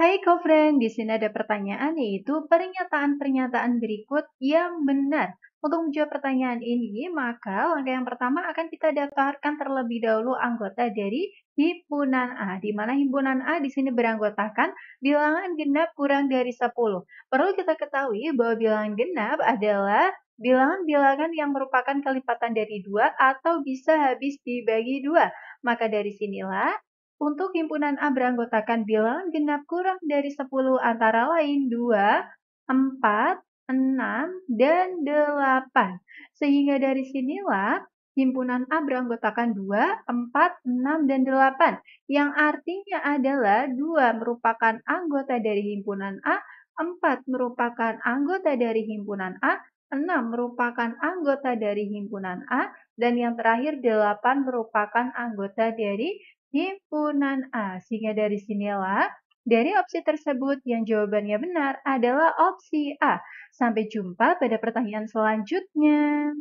Hai friend, di sini ada pertanyaan yaitu pernyataan-pernyataan berikut yang benar. Untuk menjawab pertanyaan ini, maka langkah yang pertama akan kita daftarkan terlebih dahulu anggota dari himpunan A, di mana himpunan A di sini beranggotakan bilangan genap kurang dari 10. Perlu kita ketahui bahwa bilangan genap adalah bilangan-bilangan yang merupakan kelipatan dari dua atau bisa habis dibagi dua. Maka dari sinilah untuk himpunan A beranggotakan bilangan genap kurang dari 10 antara lain 2, 4, 6, dan 8. Sehingga dari sinilah himpunan A beranggotakan 2, 4, 6, dan 8. Yang artinya adalah 2 merupakan anggota dari himpunan A, 4 merupakan anggota dari himpunan A, 6 merupakan anggota dari himpunan A, dan yang terakhir 8 merupakan anggota dari himpunan A. Sehingga dari sinilah dari opsi tersebut yang jawabannya benar adalah opsi A. Sampai jumpa pada pertanyaan selanjutnya.